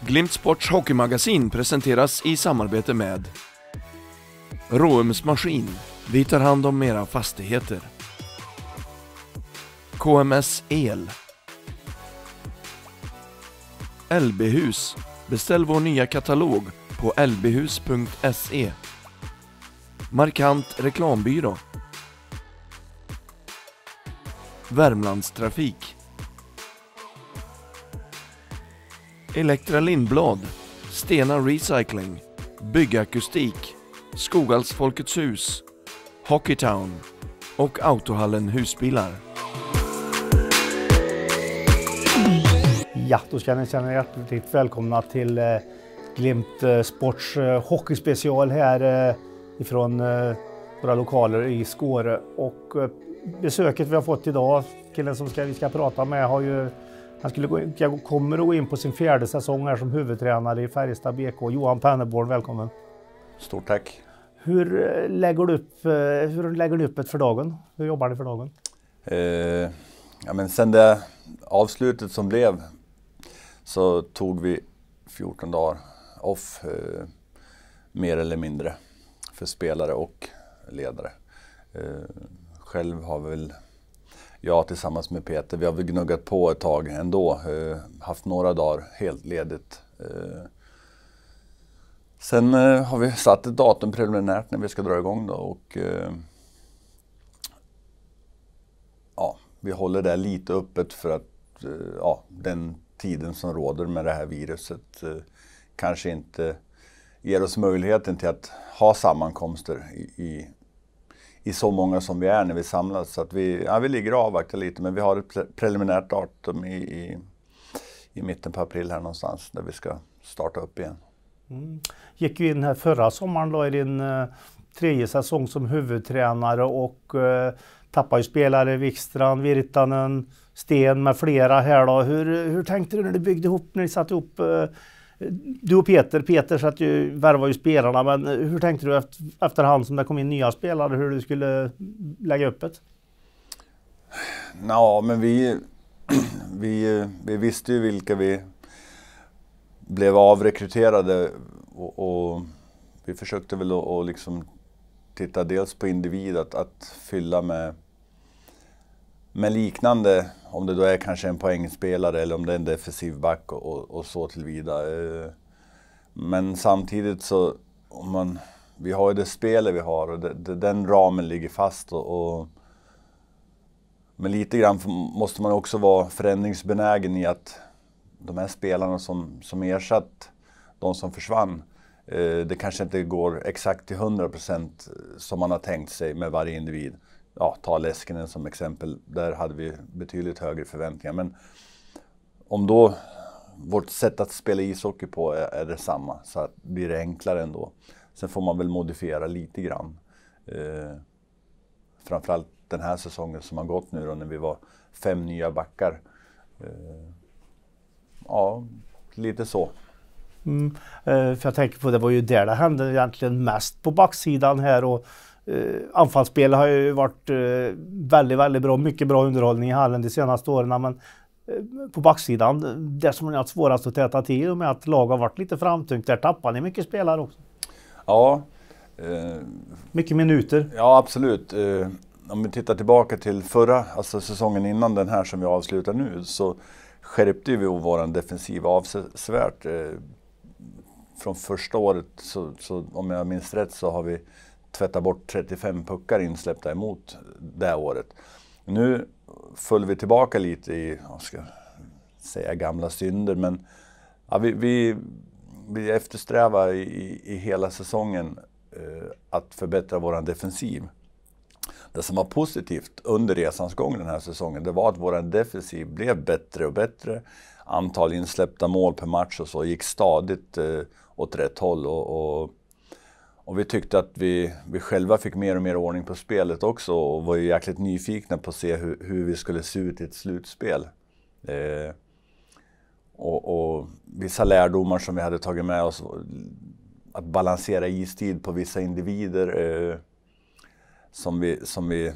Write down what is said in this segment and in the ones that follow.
Glimt Sports hockeymagasin presenteras i samarbete med Råums Maskin. Vi tar hand om era fastigheter. KMS El. LB-hus. Beställ vår nya katalog på lbhus.se. Markant reklambyrå. Värmlandstrafik. Elektra Lindblad, Stena Recycling, Byggakustik, Skogalls Folkets Hus, Hockeytown och Autohallen Husbilar. Ja, då ska ni känna er hjärtligt välkomna till eh, Glimt eh, Sports eh, hockeyspecial här ifrån våra lokaler i Skåre. Och besöket vi har fått idag, killen som vi ska prata med, har ju han skulle gå, jag kommer att gå in på sin fjärde säsong här som huvudtränare i Färjestad BK. Johan Penneborn, välkommen. Stort tack. Hur eh, lägger, du upp, eh, hur lägger ni upp det för dagen? Hur jobbar ni för dagen? Eh, ja, men sen det avslutet som blev så tog vi 14 dagar off, eh, mer eller mindre, för spelare och ledare. Eh, själv har vi väl jag tillsammans med Peter, vi har väl gnuggat på ett tag ändå. Eh, haft några dagar helt ledigt. Eh, sen eh, har vi satt ett datum preliminärt när vi ska dra igång då och eh, ja, vi håller det lite öppet för att eh, ja, den tiden som råder med det här viruset eh, kanske inte ger oss möjligheten till att ha sammankomster i, i i så många som vi är när vi samlas. Så att vi, ja, vi ligger och avvaktar lite, men vi har ett preliminärt datum i, i, i, mitten på april här någonstans där vi ska starta upp igen. Mm. Gick ju in här förra sommaren då i din eh, tredje säsong som huvudtränare och eh, tappade ju spelare, Wikstrand, Virtanen, Sten med flera här då. Hur, hur tänkte du när du byggde ihop, när ni satte ihop eh, du och Peter, Peter satt ju, värvade ju spelarna, men hur tänkte du efter, efterhand som det kom in nya spelare, hur du skulle lägga upp det? Ja, men vi, vi, vi visste ju vilka vi blev avrekryterade och, och vi försökte väl att liksom titta dels på individ, att, att fylla med med liknande, om det då är kanske en poängspelare eller om det är en defensiv back och, och, och så tillvida. Eh, men samtidigt så, om man, vi har ju det spelet vi har och det, det, den ramen ligger fast. Och, och, men lite grann måste man också vara förändringsbenägen i att de här spelarna som, som ersatt de som försvann, eh, det kanske inte går exakt till 100% som man har tänkt sig med varje individ ja, ta Leskinen som exempel, där hade vi betydligt högre förväntningar. Men om då vårt sätt att spela ishockey på är, är detsamma så att blir det enklare ändå. Sen får man väl modifiera lite grann. Eh, framförallt den här säsongen som har gått nu då när vi var fem nya backar. Eh, ja, lite så. Mm, eh, för jag tänker på det var ju där det hände egentligen mest på backsidan här och eh, anfallsspel har ju varit eh, väldigt, väldigt bra. Mycket bra underhållning i hallen de senaste åren. Men eh, på backsidan, där som ni har haft svårast att täta till och med att laget har varit lite framtungt, där tappar ni mycket spelare också. Ja. Eh, mycket minuter. Ja, absolut. Eh, om vi tittar tillbaka till förra, alltså säsongen innan den här som vi avslutar nu, så skärpte vi vår defensiv avsevärt. Eh, från första året, så, så, om jag minns rätt, så har vi tvätta bort 35 puckar insläppta emot det året. Nu föll vi tillbaka lite i, jag ska säga gamla synder, men ja, vi, vi, vi eftersträvar i, i hela säsongen eh, att förbättra vår defensiv. Det som var positivt under resans gång den här säsongen, det var att vår defensiv blev bättre och bättre. Antal insläppta mål per match och så gick stadigt eh, åt rätt håll. och, och och vi tyckte att vi, vi själva fick mer och mer ordning på spelet också och var ju jäkligt nyfikna på att se hur, hur vi skulle se ut i ett slutspel. Eh, och, och, vissa lärdomar som vi hade tagit med oss. Att balansera istid på vissa individer eh, som vi... Som vi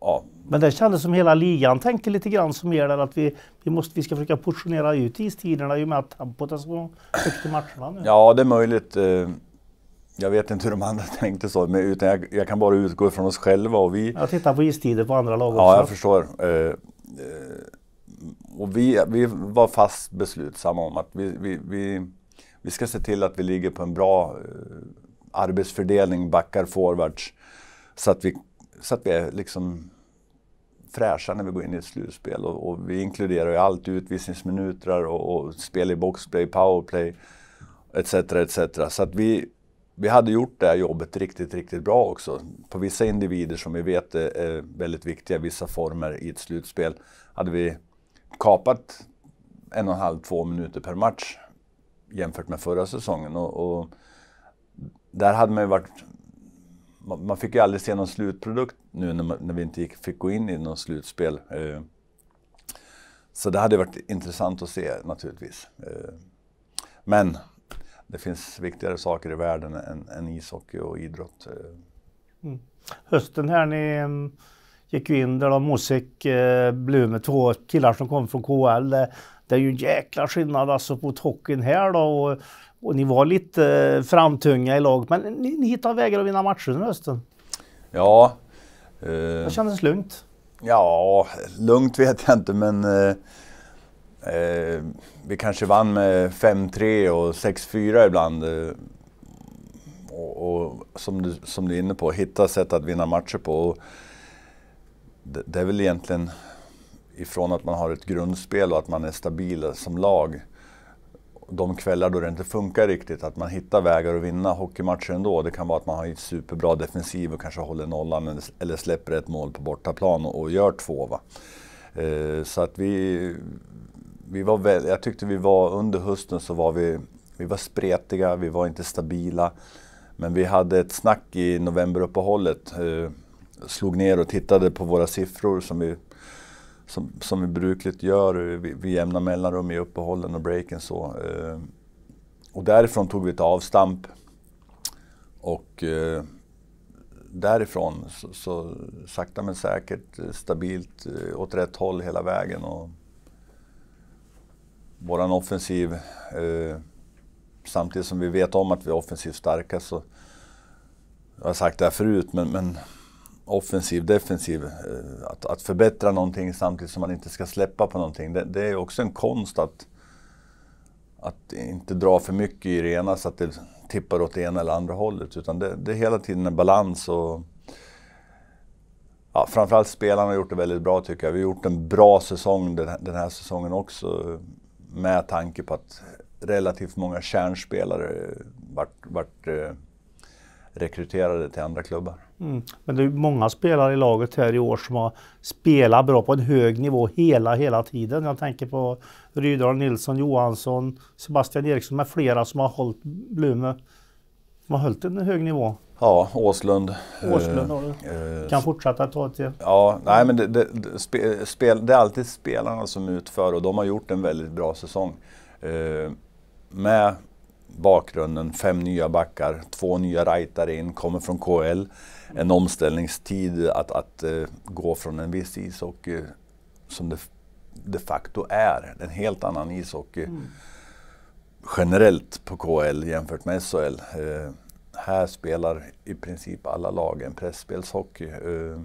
ja. Men det kändes som hela ligan tänkte lite grann som er där att vi, vi, måste, vi ska försöka portionera ut istiderna i och med att tempot är så högt i matcherna nu. Ja, det är möjligt. Eh, jag vet inte hur de andra tänkte så, men utan jag, jag kan bara utgå från oss själva. Och vi, jag tittar på istider på andra lag också. Ja, jag förstår. Eh, eh, och vi, vi var fast beslutsamma om att vi, vi, vi, vi, ska se till att vi ligger på en bra eh, arbetsfördelning, backar, forwards. Så att vi, så att vi är liksom fräscha när vi går in i ett slutspel. Och, och vi inkluderar ju allt, utvisningsminuter och, och spel i boxplay, powerplay etc. etc. Så att vi, vi hade gjort det här jobbet riktigt, riktigt bra också. På vissa individer som vi vet är väldigt viktiga, vissa former i ett slutspel, hade vi kapat en och en halv, två minuter per match jämfört med förra säsongen. Och, och där hade man ju varit... Man fick ju aldrig se någon slutprodukt nu när, man, när vi inte gick, fick gå in i något slutspel. Eh, så det hade varit intressant att se naturligtvis. Eh, men det finns viktigare saker i världen än, än ishockey och idrott. Eh. Mm. Hösten här, ni mm, gick ju in där då Mosek eh, blev med två killar som kom från KL. Det är ju en jäkla skillnad alltså mot hockeyn här då. Och, och ni var lite eh, framtunga i laget, men ni, ni hittade vägar att vinna matcher under hösten. Ja. Eh, det kändes lugnt. Ja, lugnt vet jag inte, men eh, Eh, vi kanske vann med 5-3 och 6-4 ibland. Eh, och, och, som, du, som du är inne på, hitta sätt att vinna matcher på. Det, det, är väl egentligen ifrån att man har ett grundspel och att man är stabil som lag. De kvällar då det inte funkar riktigt, att man hittar vägar att vinna hockeymatcher ändå. Det kan vara att man har en superbra defensiv och kanske håller nollan eller släpper ett mål på bortaplan och, och gör två. Va? Eh, så att vi, vi var väl, jag tyckte vi var, under hösten så var vi, vi var spretiga, vi var inte stabila. Men vi hade ett snack i novemberuppehållet. Eh, slog ner och tittade på våra siffror som vi, som, som vi brukligt gör eh, vid jämna mellanrum i uppehållen och breaken. Så. Eh, och därifrån tog vi ett avstamp. Och eh, därifrån så, så sakta men säkert eh, stabilt eh, åt rätt håll hela vägen. Och, vår offensiv, eh, samtidigt som vi vet om att vi är offensivt starka så, jag har sagt det här förut, men, men offensiv, defensiv, eh, att, att, förbättra någonting samtidigt som man inte ska släppa på någonting, det, det är också en konst att, att inte dra för mycket i det ena så att det tippar åt det ena eller andra hållet. Utan det, det är hela tiden en balans. Och, ja, framförallt spelarna har gjort det väldigt bra tycker jag. Vi har gjort en bra säsong den här, den här säsongen också med tanke på att relativt många kärnspelare vart, vart eh, rekryterade till andra klubbar. Mm. Men det är många spelare i laget här i år som har spelat bra på en hög nivå hela, hela tiden. Jag tänker på Rydahl, Nilsson, Johansson, Sebastian Eriksson med flera som har hållit Blume, De har hållit en hög nivå. Ja, Åslund. Eh, Åslund har du. Eh, kan fortsätta ta ett till. Ja, nej men det, det, det, spel, det är alltid spelarna som utför och de har gjort en väldigt bra säsong. Eh, med bakgrunden, fem nya backar, två nya rightare in, kommer från KL. En omställningstid att, att gå från en viss ishockey som det de facto är, en helt annan ishockey mm. generellt på KL jämfört med SHL. Här spelar i princip alla lag en pressspelshockey. Eh,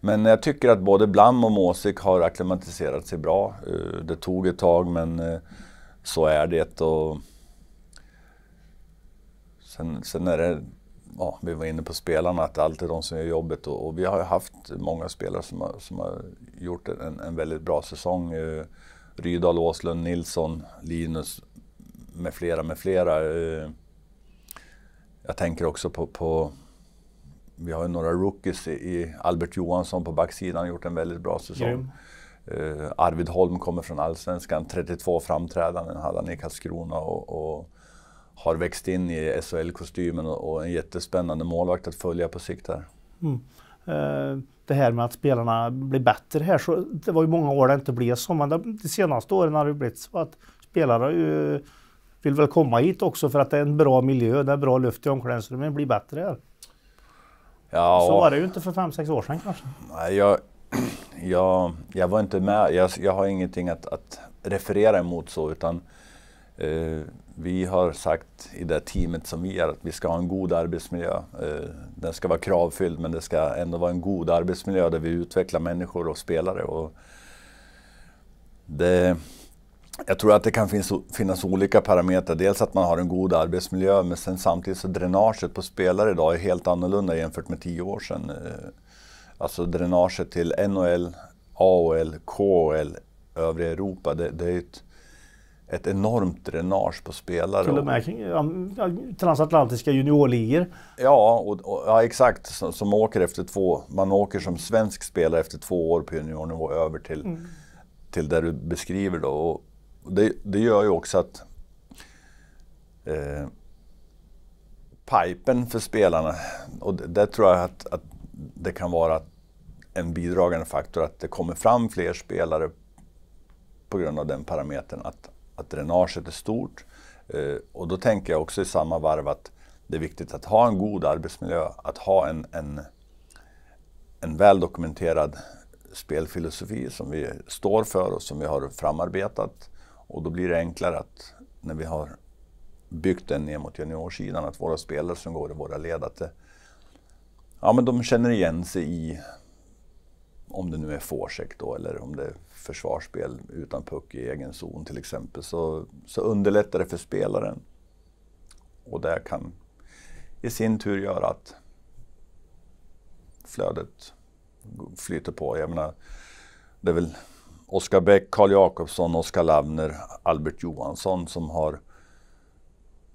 men jag tycker att både Blam och Måsik har akklimatiserat sig bra. Eh, det tog ett tag men eh, så är det. Och sen, sen är det, ja, vi var inne på spelarna, att det alltid är de som gör jobbet. Och, och vi har haft många spelare som har, som har gjort en, en, väldigt bra säsong. Rydahl, Åslund, Nilsson, Linus med flera, med flera. Jag tänker också på, på vi har ju några rookies i, i, Albert Johansson på backsidan, gjort en väldigt bra säsong. Uh, Arvid Holm kommer från Allsvenskan, 32 framträdanden hade han i Karlskrona och, och har växt in i SHL-kostymen och, och, en jättespännande målvakt att följa på sikt här. Mm. Uh, det här med att spelarna blir bättre här, så det var ju många år det inte blev så, men de, de senaste åren har det blivit så att spelare har ju vill väl komma hit också för att det är en bra miljö, det är bra luft i omklädningsrummet, blir bättre här. Ja, så var det ju inte för fem sex år sedan kanske. Nej, jag, jag, jag var inte med. Jag, jag har ingenting att, att referera emot så utan eh, vi har sagt i det teamet som vi är att vi ska ha en god arbetsmiljö. Eh, den ska vara kravfylld men det ska ändå vara en god arbetsmiljö där vi utvecklar människor och spelare. Och det, jag tror att det kan finnas, finnas olika parametrar. Dels att man har en god arbetsmiljö men sen samtidigt så dränaget på spelare idag är helt annorlunda jämfört med tio år sedan. Eh, alltså dränaget till NHL, AHL, KHL, övriga Europa. Det, det är ett, ett enormt dränage på spelare. Till och med transatlantiska juniorligor. Ja, och, och, ja exakt. Som, som, åker efter två, man åker som svensk spelare efter två år på juniornivå över till, mm. till där du beskriver. Då. Och, det, det gör ju också att eh, pipen för spelarna, och det, där tror jag att, att det kan vara en bidragande faktor att det kommer fram fler spelare på grund av den parametern att, att dränaget är stort. Eh, och då tänker jag också i samma varv att det är viktigt att ha en god arbetsmiljö, att ha en, en, en väl dokumenterad spelfilosofi som vi står för och som vi har framarbetat. Och då blir det enklare att när vi har byggt den ner mot juniorsidan, att våra spelare som går i våra led, att det, ja, men de känner igen sig i, om det nu är forecheck då, eller om det är försvarsspel utan puck i egen zon till exempel, så, så underlättar det för spelaren. Och det kan i sin tur göra att flödet flyter på. Jag menar, det är väl Oskar Bäck, Karl Jakobsson, Oskar Lavner, Albert Johansson som har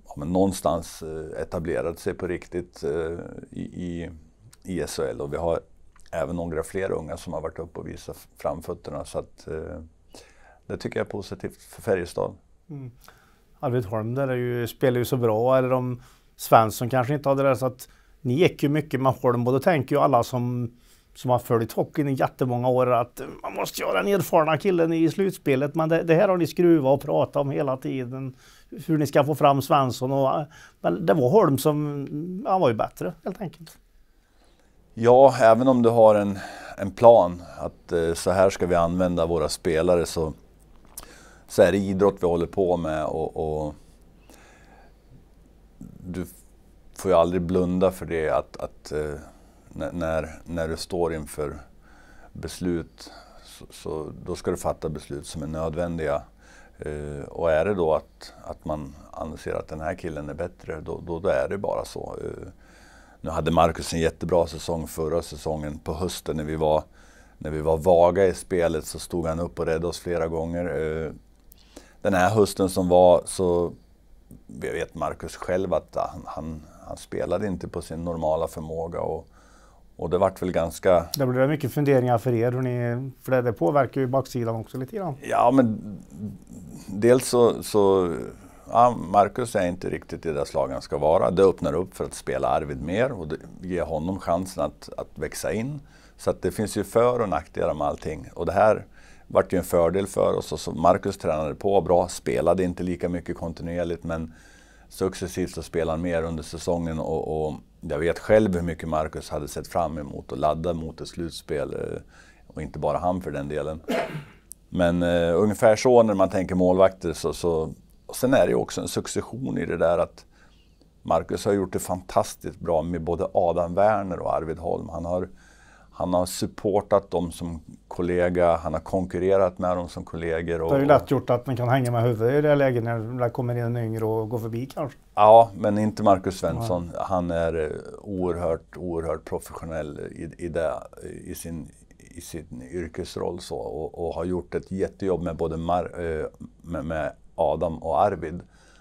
ja, men någonstans eh, etablerat sig på riktigt eh, i, i, i e SHL. Och vi har även några fler unga som har varit uppe och visat framfötterna. Så att, eh, det tycker jag är positivt för Färjestad. Mm. Arvid Holm där är ju, spelar ju så bra, eller om Svensson kanske inte hade det. Så att ni gick ju mycket med Holm och då tänker ju alla som som har följt hockeyn i jättemånga år att man måste göra den erfarna killen i slutspelet. Men det, det, här har ni skruvat och pratat om hela tiden. Hur ni ska få fram Svensson. Och, men det var Holm som, han var ju bättre helt enkelt. Ja, även om du har en, en plan att eh, så här ska vi använda våra spelare så, så är det idrott vi håller på med. och, och du får ju aldrig blunda för det att, att eh, när, när du står inför beslut så, så, då ska du fatta beslut som är nödvändiga. Eh, och är det då att, att man anser att den här killen är bättre, då, då, då är det bara så. Eh, nu hade Marcus en jättebra säsong förra säsongen på hösten när vi var, när vi var vaga i spelet så stod han upp och räddade oss flera gånger. Eh, den här hösten som var så vet Marcus själv att han, han, han spelade inte på sin normala förmåga. Och, och det vart väl ganska... Det blev mycket funderingar för er, ni, för det påverkar ju baksidan också lite grann. Ja, men dels så, så ja, Marcus är inte riktigt i det slag han ska vara. Det öppnar upp för att spela Arvid mer och det ger honom chansen att, att växa in. Så att det finns ju för och nackdelar med allting. Och det här vart ju en fördel för oss. Och så Marcus tränade på bra, spelade inte lika mycket kontinuerligt men successivt så spelar mer under säsongen och, och, jag vet själv hur mycket Marcus hade sett fram emot att ladda mot ett slutspel. Eh, och inte bara han för den delen. Men eh, ungefär så när man tänker målvakter. Så, så, och sen är det ju också en succession i det där att Marcus har gjort det fantastiskt bra med både Adam Werner och Arvid Holm. Han har han har supportat dem som kollega, han har konkurrerat med dem som kollegor. Och, det är ju lätt gjort att man kan hänga med huvudet i det läget när det kommer in en yngre och går förbi kanske. Ja, men inte Marcus Svensson. Han är eh, oerhört, oerhört professionell i, i, det, i, sin, i sin yrkesroll så, och, och har gjort ett jättejobb med både Mar, eh, med, med, Adam och Arvid.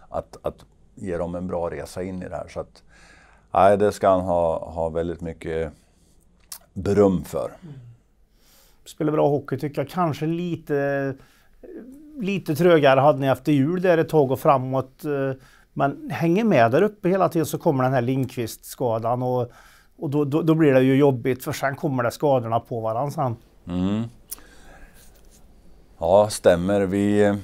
Att, att ge dem en bra resa in i det här. Så att, nej, det ska han ha, ha väldigt mycket beröm för. Mm. Spelar bra hockey tycker jag. Kanske lite, lite trögare hade ni efter jul där ett tag och framåt. Eh, men hänger med där uppe hela tiden så kommer den här Lindqvist-skadan och, och då, då, då, blir det ju jobbigt för sen kommer det skadorna på varandra sen. Mm. Ja, stämmer. Vi,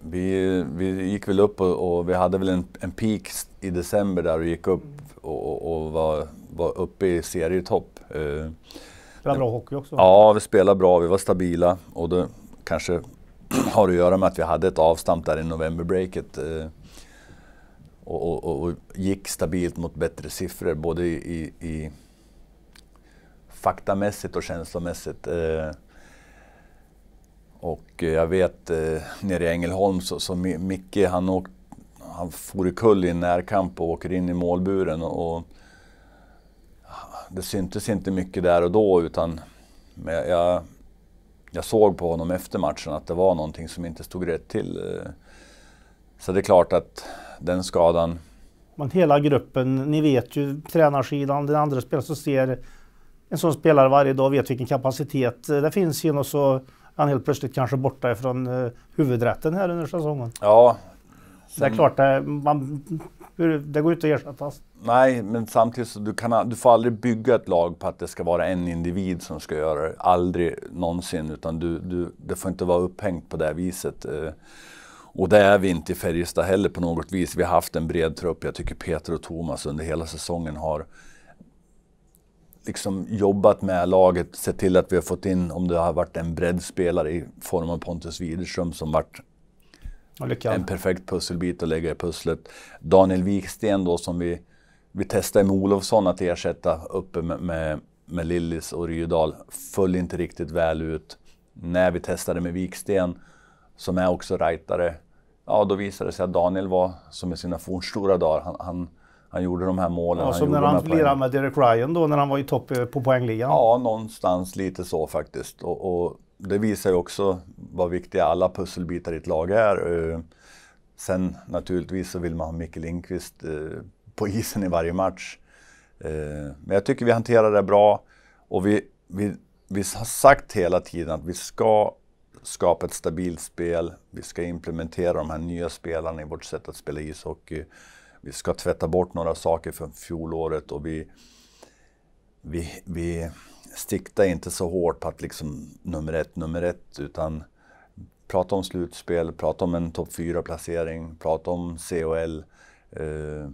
vi, vi gick väl upp och, och vi hade väl en, en peak i december där och gick upp och, och, och var var uppe i serietopp. Eh, spelade bra hockey också? Ja, vi spelade bra. Vi var stabila och det kanske har att göra med att vi hade ett avstamp där i novemberbreaket. Eh, och, och, och, gick stabilt mot bättre siffror både i, i faktamässigt och känslomässigt. Eh, och jag vet eh, nere i Ängelholm så, så Micke han, åkt, han for i kull i en närkamp och åker in i målburen. Och, och det syntes inte mycket där och då utan jag, jag såg på honom efter matchen att det var någonting som inte stod rätt till. Eh. Så det är klart att den skadan... Men hela gruppen, ni vet ju tränarsidan, den andra spelaren som ser en sån spelare varje dag vet vilken kapacitet det finns i och så är han helt plötsligt kanske borta ifrån eh, huvudrätten här under säsongen. Ja. Sen... Det är mm. klart, eh, man det går inte att ersätta. Nej, men samtidigt så du, kan, du får aldrig bygga ett lag på att det ska vara en individ som ska göra det. Aldrig någonsin. Utan du, du, det får inte vara upphängt på det viset. Eh. Och det är vi inte i Färjestad heller på något vis. Vi har haft en bred trupp. Jag tycker Peter och Thomas under hela säsongen har liksom jobbat med laget, sett till att vi har fått in, om det har varit en breddspelare i form av Pontus Widerström som varit en perfekt pusselbit att lägga i pusslet. Daniel Wiksten då som vi, vi testade med Olofsson att ersätta uppe med, med, med Lillis och Rydal föll inte riktigt väl ut. När vi testade med Wiksten, som är också rightare, ja då visade det sig att Daniel var som i sina fornstora dagar. han, han han gjorde de här målen. Ja, som när han lirade med Derek Ryan då när han var i topp eh, på poängligan? Ja, någonstans lite så faktiskt. Och, och det visar ju också vad viktiga alla pusselbitar i ett lag är. Eh, sen naturligtvis så vill man ha Micke Lindqvist eh, på isen i varje match. Eh, men jag tycker vi hanterar det bra och vi, vi, vi har sagt hela tiden att vi ska skapa ett stabilt spel. Vi ska implementera de här nya spelarna i vårt sätt att spela ishockey. Vi ska tvätta bort några saker från fjolåret och vi, vi, vi sikta inte så hårt på att liksom nummer ett, nummer ett, utan prata om slutspel, prata om en topp fyra placering prata om CHL Eh,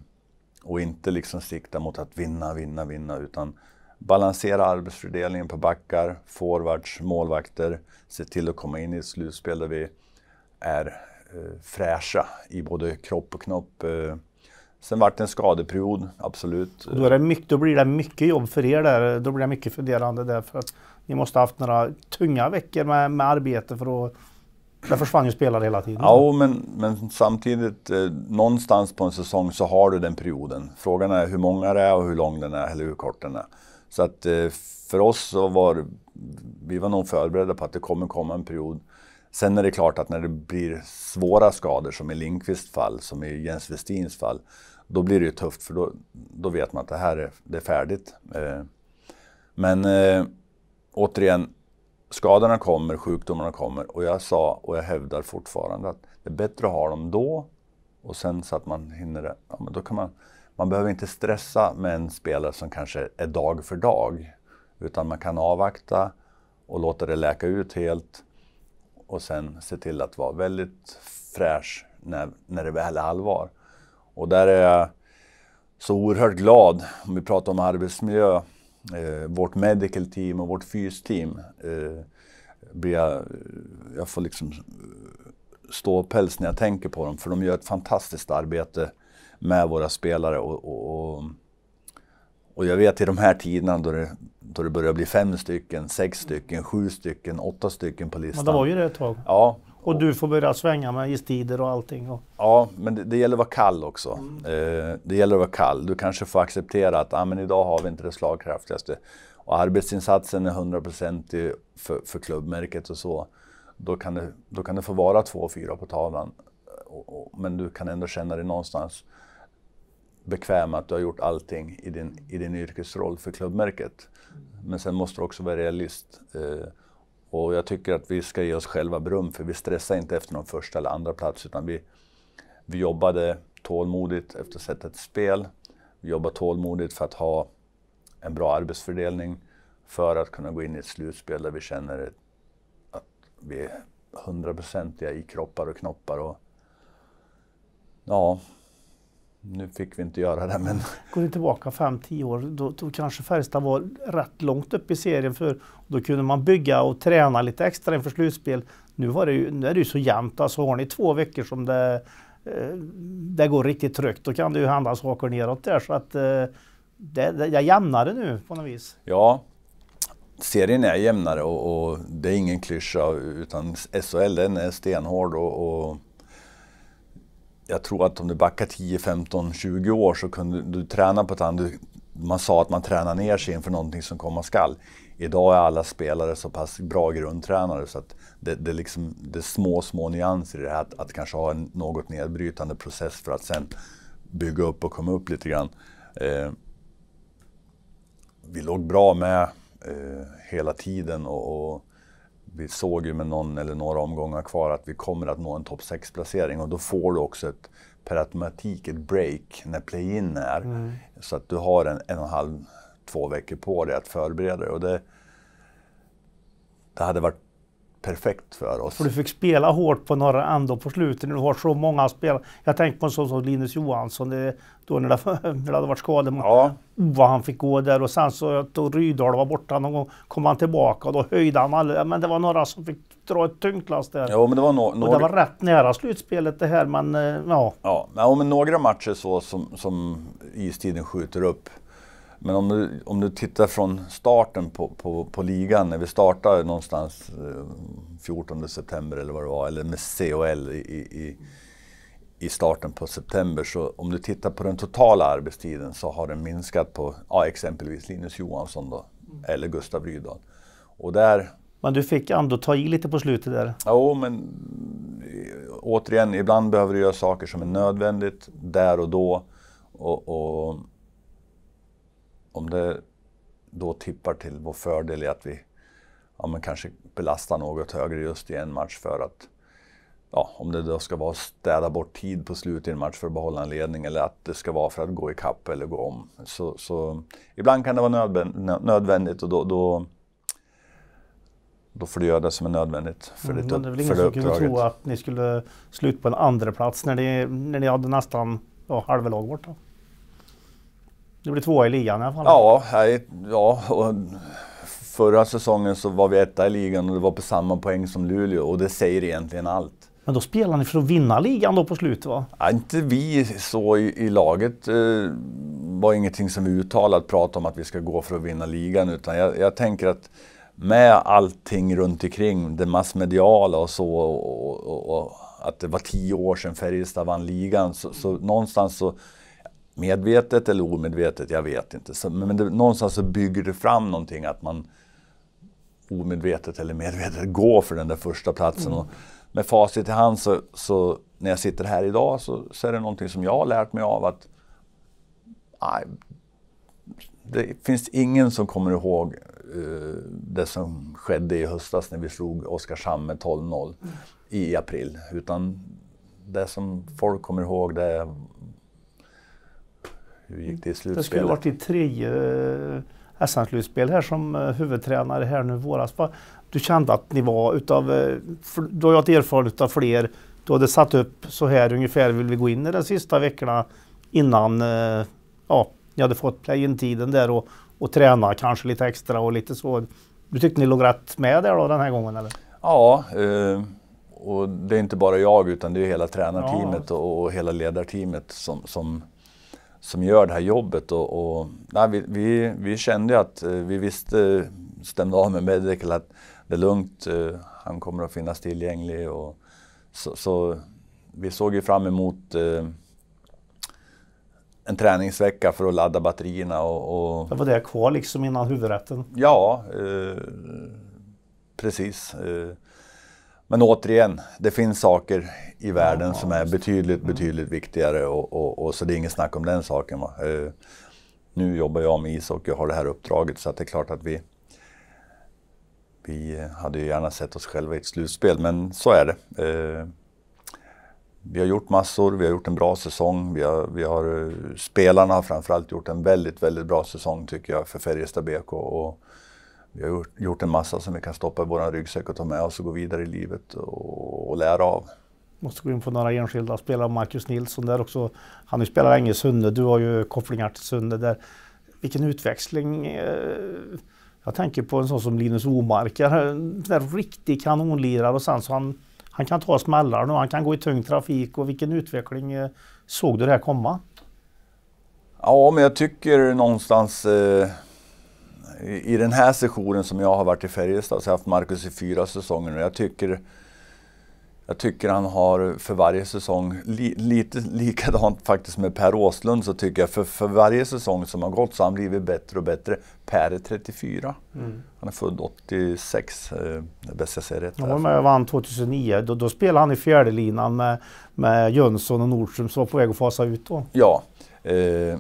och inte liksom sikta mot att vinna, vinna, vinna, utan balansera arbetsfördelningen på backar, forwards, målvakter. Se till att komma in i ett slutspel där vi är eh, fräscha i både kropp och knopp. Eh, Sen vart det en skadeperiod, absolut. då, är det mycket, då blir det mycket jobb för er där. Då blir det mycket funderande där för att ni måste ha haft några tunga veckor med, med arbete för att där försvann ju spelare hela tiden. Ja, men, men samtidigt eh, någonstans på en säsong så har du den perioden. Frågan är hur många det är och hur lång den är eller hur kort den är. Så att eh, för oss så var vi var nog förberedda på att det kommer komma en period. Sen är det klart att när det blir svåra skador som i Lindqvists fall, som i Jens Westins fall, då blir det ju tufft för då, då vet man att det här är, det är färdigt. Eh, men eh, återigen, skadorna kommer, sjukdomarna kommer och jag sa och jag hävdar fortfarande att det är bättre att ha dem då och sen så att man hinner, ja, men då kan man, man behöver inte stressa med en spelare som kanske är dag för dag utan man kan avvakta och låta det läka ut helt och sen se till att vara väldigt fräsch när, när det väl är allvar. Och där är jag så oerhört glad, om vi pratar om arbetsmiljö, eh, vårt medical team och vårt fysteam. Eh, jag, jag får liksom eh, ståpäls när jag tänker på dem, för de gör ett fantastiskt arbete med våra spelare. Och, och, och, och jag vet i de här tiderna då det, då det börjar bli fem stycken, sex stycken, sju stycken, åtta stycken på listan. Men det var ju det ett tag. Ja, och du får börja svänga med istider och allting. Och... Ja, men det, det, gäller att vara kall också. Mm. Eh, det gäller att vara kall. Du kanske får acceptera att ah, men idag har vi inte det slagkraftigaste. Och arbetsinsatsen är 100% för, för klubbmärket och så. Då kan, det, då kan det få vara 2-4 på tavlan. Och, och, men du kan ändå känna dig någonstans bekväm att du har gjort allting i din, i din yrkesroll för klubbmärket. Men sen måste du också vara realist. Eh, och jag tycker att vi ska ge oss själva brum för vi stressar inte efter någon första eller andra plats utan vi, vi jobbade tålmodigt efter sättet spel. Vi jobbade tålmodigt för att ha en bra arbetsfördelning för att kunna gå in i ett slutspel där vi känner att vi är hundraprocentiga i kroppar och knoppar. Och, ja, nu fick vi inte göra det. Men... Går ni tillbaka 5-10 år, då, då kanske Färjestad var rätt långt upp i serien för Då kunde man bygga och träna lite extra inför slutspel. Nu, var det ju, nu är det ju så jämnt, alltså har ni två veckor som det, eh, det går riktigt trögt, då kan det ju hända saker neråt där. Så att eh, det, det, jag jämnare nu på något vis. Ja, serien är jämnare och, och det är ingen klyscha utan SHL den är stenhård och, och jag tror att om du backar 10, 15, 20 år så kunde du träna på ett annat... Man sa att man tränar ner sig inför någonting som komma skall. Idag är alla spelare så pass bra grundtränare så att det, det, liksom, det är små, små nyanser i det här att, att kanske ha en något nedbrytande process för att sen bygga upp och komma upp lite grann. Eh, vi låg bra med eh, hela tiden och, och vi såg ju med någon eller några omgångar kvar att vi kommer att nå en topp 6-placering och då får du också ett, per automatik ett break när play-in är. Mm. Så att du har en, en och en halv, två veckor på dig att förbereda dig. Och det, det hade varit perfekt för oss. För du fick spela hårt på några ändå på slutet när du har så många spelare. Jag tänker på en sån som Linus Johansson, det, då när det, när det hade varit skador. Ja. Vad han fick gå där och sen så då Rydahl var borta någon gång kom han tillbaka och då höjde han alla. Men det var några som fick dra ett tungt lass där. Ja, men det var no några... och det var rätt nära slutspelet det här men eh, ja. Ja, men några matcher så som, som istiden skjuter upp men om du, om du tittar från starten på, på, på ligan, när vi startade någonstans 14 eh, september eller vad det var, eller med COL i, i, i starten på september, så om du tittar på den totala arbetstiden så har den minskat på ja, exempelvis Linus Johansson då, mm. eller Gustav Rydahl. Och där men du fick ändå ta i lite på slutet där. Jo, men återigen, ibland behöver du göra saker som är nödvändigt där och då. Och, och om det då tippar till vår fördel i att vi ja, men kanske belastar något högre just i en match för att ja, om det då ska vara att städa bort tid på slutet i en match för att behålla en ledning eller att det ska vara för att gå i kapp eller gå om. Så, så ibland kan det vara nödvändigt och då, då, då får du göra det som är nödvändigt för det uppdraget. upp, det är väl ingen som kunde tro att ni skulle sluta på en andra plats när ni, när ni hade nästan ja, halva lag borta? Du blir tvåa i ligan i alla fall? Ja, hej, ja förra säsongen så var vi etta i ligan och det var på samma poäng som Luleå och det säger egentligen allt. Men då spelar ni för att vinna ligan då på slutet va? Ja, inte vi så i, i laget. Eh, var ingenting som vi uttalat pratade om att vi ska gå för att vinna ligan utan jag, jag tänker att med allting runt omkring, det massmediala och så och, och, och, att det var tio år sedan Färjestad vann ligan så, så någonstans så Medvetet eller omedvetet, jag vet inte. Så, men det, någonstans så bygger det fram någonting att man omedvetet eller medvetet går för den där första platsen. Mm. Och med facit i hand så, så, när jag sitter här idag så, så är det någonting som jag har lärt mig av att aj, det finns ingen som kommer ihåg uh, det som skedde i höstas när vi slog Oskarshamn med 12-0 mm. i april. Utan det som folk kommer ihåg det hur gick det i slutspelet? Det skulle varit ditt tredje eh, SM-slutspel här som eh, huvudtränare här nu våras. Du kände att ni var utav, eh, du har ju erfarenhet av fler, du hade satt upp så här ungefär vill vi gå in i de sista veckorna innan ja, ni hade fått play-in-tiden där och, och träna kanske lite extra och lite så. Du tyckte ni låg rätt med där då den här gången eller? Ja, eh, och det är inte bara jag utan det är hela tränarteamet ja. och, och hela ledarteamet som, som som gör det här jobbet. Och, och nej, vi, vi, vi, kände att eh, vi visste, stämde av med Medical att det är lugnt, eh, han kommer att finnas tillgänglig. Och, så, så vi såg ju fram emot eh, en träningsvecka för att ladda batterierna. Och, och... Det var det kvar liksom innan huvudrätten? Ja, eh, precis. Eh, men återigen, det finns saker i världen ja, som är betydligt, betydligt mm. viktigare och, och, och, så det är inget snack om den saken. Uh, nu jobbar jag med ishockey och har det här uppdraget så att det är klart att vi vi hade ju gärna sett oss själva i ett slutspel, men så är det. Eh, vi har gjort massor, vi har gjort en bra säsong. Vi har, vi har, eh, spelarna har framförallt gjort en väldigt, väldigt bra säsong tycker jag för Färjestad BK. Och vi har gjort en massa som vi kan stoppa i vår ryggsäck och ta med oss och gå vidare i livet och, och lära av. Måste gå in på några enskilda spelare, Marcus Nilsson där också. Han har ju spelat länge i Sunne, du har ju kopplingar till Sunne där. Vilken utväxling. Eh, jag tänker på en sån som Linus Omarker, en riktig kanonlirare och sen så han, han kan ta smällar nu, han kan gå i tung trafik och vilken utveckling eh, såg du det här komma? Ja, men jag tycker någonstans eh i den här sessionen som jag har varit i Färjestad så har jag haft Marcus i fyra säsonger och jag tycker jag tycker han har för varje säsong, li, lite likadant faktiskt med Per Åslund, så tycker jag för, för varje säsong som har gått så har han blivit bättre och bättre. Per är 34. Mm. Han är född 86, eh, bäst jag säger rätt. Han var med och vann 2009. Då, då spelade han i fjärde linan med, med Jönsson och Nordström som var på väg att fasa ut då. Ja. Eh,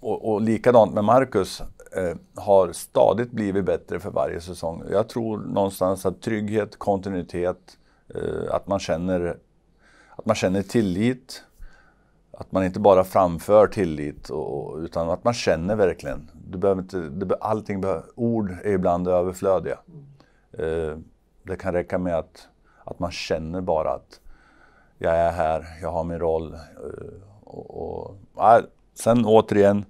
och, och likadant med Marcus. Eh, har stadigt blivit bättre för varje säsong. Jag tror någonstans att trygghet, kontinuitet, eh, att, man känner, att man känner tillit. Att man inte bara framför tillit, och, utan att man känner verkligen. Du behöver inte, du, allting behöver, ord är ibland överflödiga. Eh, det kan räcka med att, att man känner bara att jag är här, jag har min roll. Eh, och, och, och, sen återigen,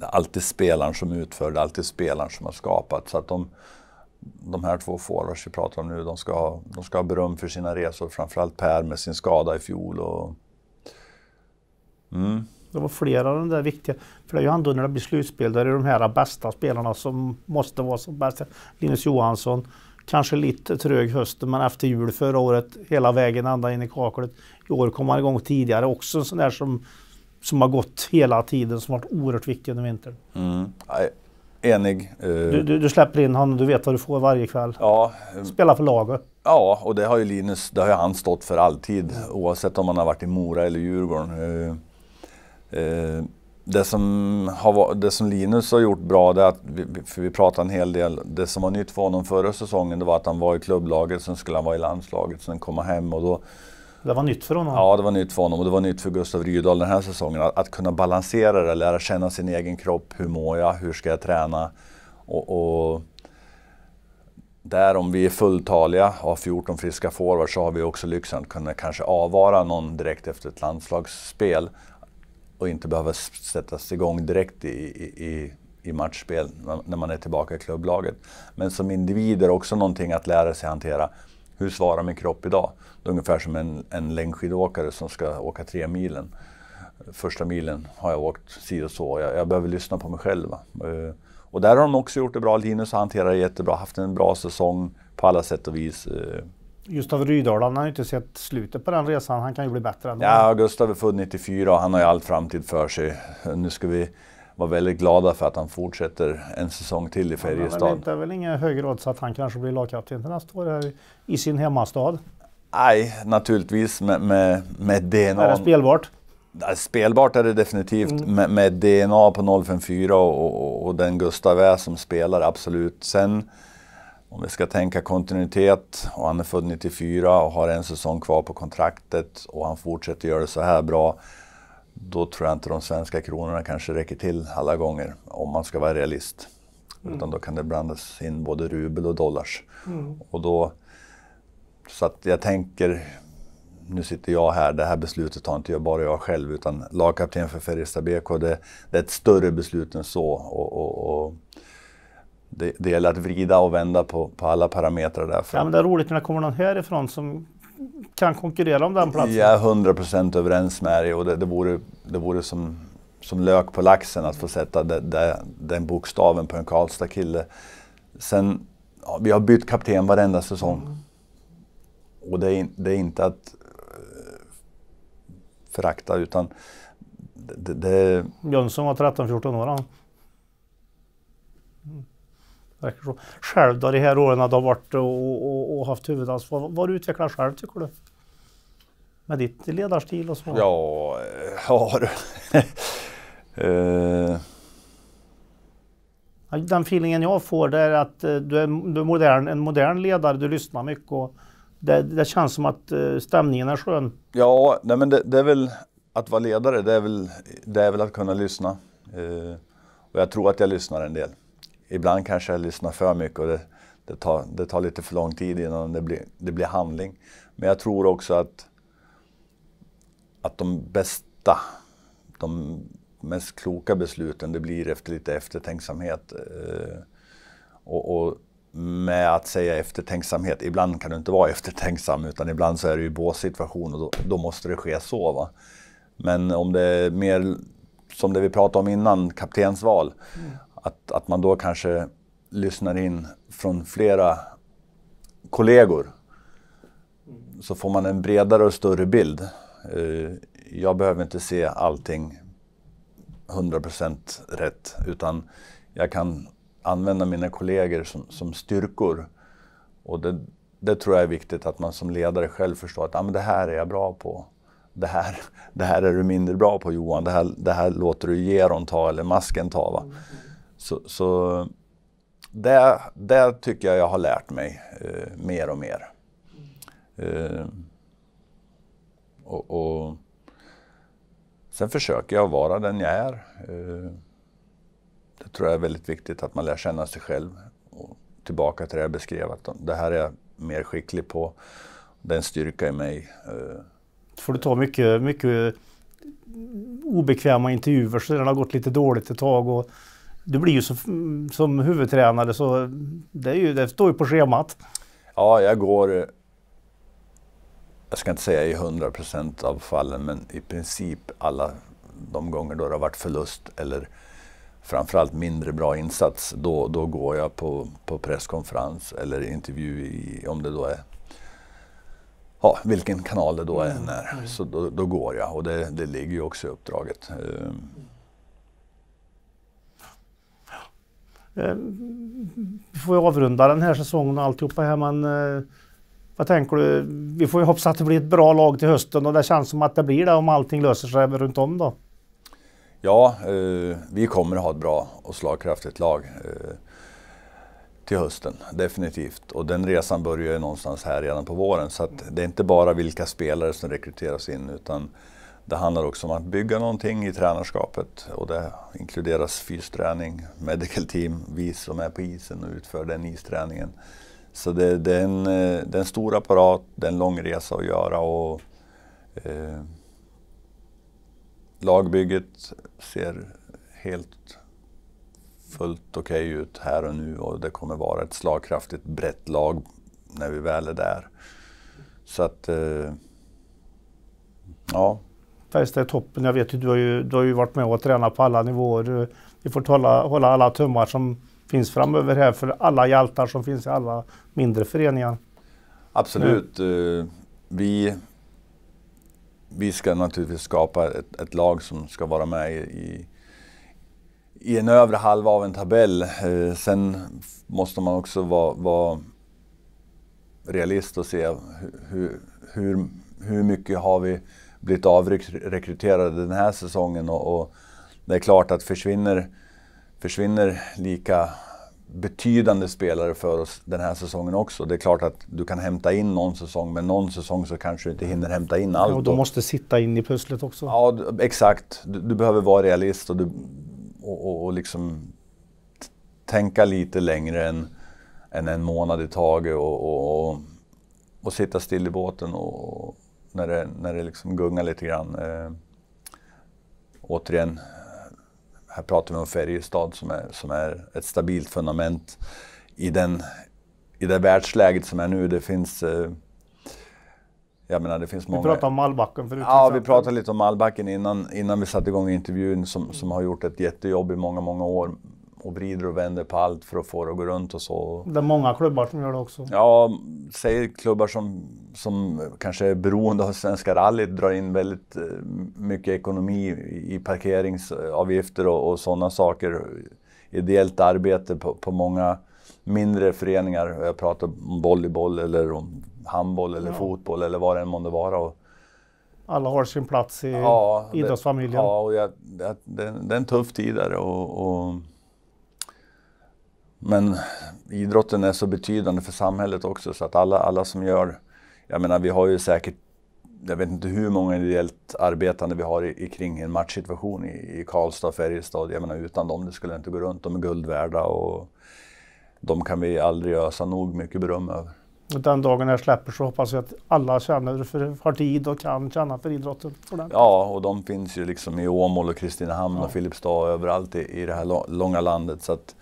alltid spelaren som utför det, är alltid spelaren som har skapat. Så att de, de här två forwards vi pratar om nu, de ska, ha, de ska ha beröm för sina resor. Framförallt Per med sin skada i fjol. Och... Mm. Det var flera av de där viktiga. För det är ju ändå när det blir slutspel, där är de här bästa spelarna som måste vara som bäst. Linus Johansson, kanske lite trög hösten, men efter jul förra året hela vägen ända in i kaklet. I år kom han igång tidigare, också en sån där som som har gått hela tiden som har varit oerhört viktig under vintern. Mm. Enig. Eh. Du, du, du, släpper in honom, du vet vad du får varje kväll. Ja. Spelar för laget. Ja, och det har ju Linus, det har ju han stått för alltid mm. oavsett om han har varit i Mora eller Djurgården. Eh, eh, det, som har, det som Linus har gjort bra, det är att vi, för vi pratar en hel del, det som var nytt för honom förra säsongen det var att han var i klubblaget, sen skulle han vara i landslaget, sen komma hem och då det var nytt för honom? Ja, det var nytt för honom och det var nytt för Gustav Rydahl den här säsongen. Att, att kunna balansera det, lära känna sin egen kropp. Hur mår jag? Hur ska jag träna? Och, och där om vi är fulltaliga och har 14 friska forwards så har vi också lyxen att kunna kanske avvara någon direkt efter ett landslagsspel och inte behöva sättas igång direkt i, i, i matchspel när man är tillbaka i klubblaget. Men som individer också någonting att lära sig hantera. Hur svarar min kropp idag? Det är ungefär som en, en längdskidåkare som ska åka tre milen. Första milen har jag åkt si och så. Jag, jag behöver lyssna på mig själv. Uh, och där har de också gjort det bra. Linus har hanterat det jättebra, haft en bra säsong på alla sätt och vis. Eh. Gustav Rydahl, han har ju inte sett slutet på den resan. Han kan ju bli bättre. Ändå. Ja, Gustav är född 94 och han har ju all framtid för sig. Nu ska vi var väldigt glada för att han fortsätter en säsong till i Färjestad. det är väl inga högre odds att han kanske blir lagkapten till nästa år här i sin hemmastad? Nej, naturligtvis med, med, med DNA. Är det spelbart? Spelbart är det definitivt mm. med, med, DNA på 054 och, och, och den Gustav är som spelar, absolut. Sen om vi ska tänka kontinuitet och han är född 94 och har en säsong kvar på kontraktet och han fortsätter göra det så här bra då tror jag inte de svenska kronorna kanske räcker till alla gånger om man ska vara realist. Mm. Utan då kan det blandas in både rubel och dollars. Mm. Och då, så att jag tänker, nu sitter jag här, det här beslutet tar inte jag, bara jag själv utan lagkapten för Färjestad BK, det, det, är ett större beslut än så. Och, och, och det, det gäller att vrida och vända på, på alla parametrar där. Ja, men det är roligt när det kommer någon härifrån som kan konkurrera om den platsen. Jag är 100% överens med dig och det, det, vore, det vore som, som lök på laxen att få sätta de, de, den bokstaven på en Karlstad-kille. Sen, ja, vi har bytt kapten varenda säsong. Mm. Och det är, det är, inte att eh, förakta utan det, det... Jönsson var 13-14 år han verkar så. Själv då, de här åren du har varit och, och, och haft huvudansvar, vad har du utvecklat själv tycker du? Med ditt ledarstil och så? Ja, eh, eh. ja du. uh... Den feelingen jag får det är att eh, du är, du är modern, en modern ledare, du lyssnar mycket och det, det känns som att stämningen är skön. Ja, nej men det, det, är väl att vara ledare, det är väl, det är väl att kunna lyssna. Uh, och jag tror att jag lyssnar en del ibland kanske jag lyssnar för mycket och det, det, tar, det tar lite för lång tid innan det blir, det blir handling. Men jag tror också att, att de bästa, de mest kloka besluten, det blir efter lite eftertänksamhet. Eh, och, och med att säga eftertänksamhet. Ibland kan du inte vara eftertänksam utan ibland så är det ju båssituation och då, då, måste det ske så. Va? Men om det är mer som det vi pratade om innan, kaptensval. Mm att, att man då kanske lyssnar in från flera kollegor så får man en bredare och större bild. Eh, jag behöver inte se allting 100% rätt utan jag kan använda mina kollegor som, som styrkor. Och det, det, tror jag är viktigt att man som ledare själv förstår att ah, men det här är jag bra på. Det här, det här är du mindre bra på Johan, det här, det här låter du Geron ta eller masken ta. Va? Mm. Så, så det, det tycker jag jag har lärt mig eh, mer och mer. Eh, och, och, Sen försöker jag vara den jag är. Eh, det tror jag är väldigt viktigt att man lär känna sig själv. Och tillbaka till det jag beskrev, att det här är jag mer skicklig på. Det är en styrka i mig. Eh. Får du ta mycket, mycket obekväma intervjuer så den har gått lite dåligt ett tag? Och du blir ju så, som huvudtränare så det, är ju, det står ju på schemat. Ja, jag går, eh, jag ska inte säga i 100 procent av fallen, men i princip alla de gånger då det har varit förlust eller framförallt mindre bra insats, då, då går jag på, på presskonferens eller intervju i, om det då är ja, vilken kanal det då mm. är när. Mm. Så då, då går jag och det, det ligger ju också i uppdraget. Ehm, Eh, vi får ju avrunda den här säsongen och alltihopa här men eh, vad tänker du? Vi får ju hoppas att det blir ett bra lag till hösten och det känns som att det blir det om allting löser sig runt om då. Ja, eh, vi kommer att ha ett bra och slagkraftigt lag eh, till hösten, definitivt. Och den resan börjar ju någonstans här redan på våren. Så det är inte bara vilka spelare som rekryteras in utan det handlar också om att bygga någonting i tränarskapet och det inkluderas fysträning, medical team, vi som är på isen och utför den isträningen. Så det, det, är en, eh, det är en stor apparat, det är en lång resa att göra och eh, lagbygget ser helt fullt okej okay ut här och nu och det kommer vara ett slagkraftigt brett lag när vi väl är där. Så att, eh, ja, Färjestad i toppen. Jag vet ju du har ju, du har ju varit med och tränat på alla nivåer. Vi får hålla, hålla alla tummar som finns framöver här för alla hjältar som finns i alla mindre föreningar. Absolut. Nu. Eh, vi, vi ska naturligtvis skapa ett, ett, lag som ska vara med i, i en övre halva av en tabell. Eh, sen måste man också vara, vara realist och se hur, hur, hur mycket har vi blivit avrekryterade den här säsongen. Och, och, det är klart att försvinner, försvinner lika betydande spelare för oss den här säsongen också. Det är klart att du kan hämta in någon säsong, men någon säsong så kanske du inte hinner hämta in allt. Ja, och du måste sitta in i pusslet också. Ja, exakt. Du, du behöver vara realist och, du, och, och, liksom tänka lite längre än, än en månad i taget och, och, och, och sitta still i båten och, när det, när det liksom gungar lite grann. Eh, återigen, här pratar vi om Färjestad som är, som är ett stabilt fundament i, den, i det världsläget som är nu. Det finns eh, jag menar, det finns många... Vi pratade om Malbacken förut. Ja, vi pratade lite om Malbacken innan, innan vi satte igång intervjun som, som har gjort ett jättejobb i många, många år och vrider och vänder på allt för att få det att gå runt och så. Det är många klubbar som gör det också. Ja, säg klubbar som, som kanske är beroende av Svenska rallyt, drar in väldigt eh, mycket ekonomi i parkeringsavgifter och, och sådana saker. Ideellt arbete på, på många mindre föreningar. Jag pratar om volleyboll eller om handboll eller ja. fotboll eller vad det än månde vara. Och, alla har sin plats i ja, idrottsfamiljen. Det, ja, och jag, det, det, är en tuff tid där. och, och men idrotten är så betydande för samhället också så att alla, alla som gör, jag menar vi har ju säkert jag vet inte hur många ideellt arbetande vi har i, i kring en matchsituation i, i Karlstad Färjestad. Jag menar utan dem det skulle inte gå runt. De är guld värda och de kan vi aldrig ösa nog mycket beröm över. den dagen jag släpper så hoppas jag att alla känner för, har tid och kan känna för idrotten. För ja, och de finns ju liksom i Åmål och Kristinehamn ja. och Filipstad och överallt i, i det här långa landet. Så att,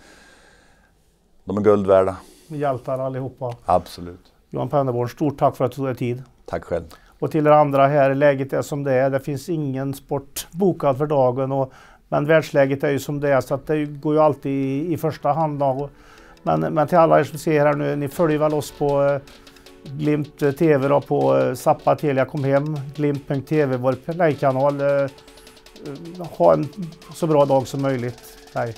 de är guld värda. Hjältar allihopa. Absolut. Johan Pennerborn, stort tack för att du tog dig tid. Tack själv. Och till er andra här, läget är som det är. Det finns ingen sport bokad för dagen. Och, men världsläget är ju som det är, så att det går ju alltid i, i första hand. Då. Men, men till alla er som ser här nu, ni följer väl oss på eh, Glimt eh, TV då, på eh, Zappa Telia kom hem, glimt.tv, vår playkanal. Ha en så bra dag som möjligt. Hej!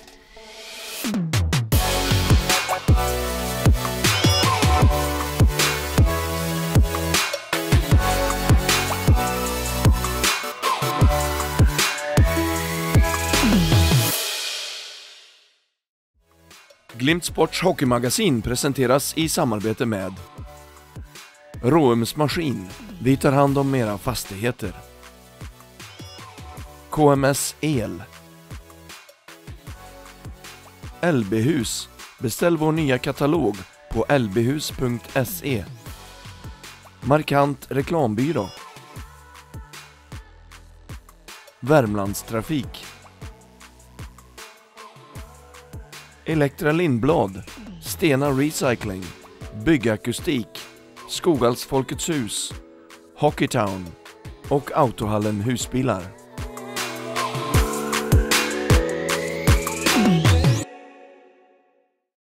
Glimt Sports hockeymagasin presenteras i samarbete med Råums Maskin. Vi tar hand om era fastigheter. KMS El. LB-hus. Beställ vår nya katalog på lbhus.se. Markant reklambyrå. Värmlandstrafik. Elektra Lindblad, Stena Recycling, Byggakustik, Skogalls Folkets Hus, Hockeytown och Autohallen Husbilar.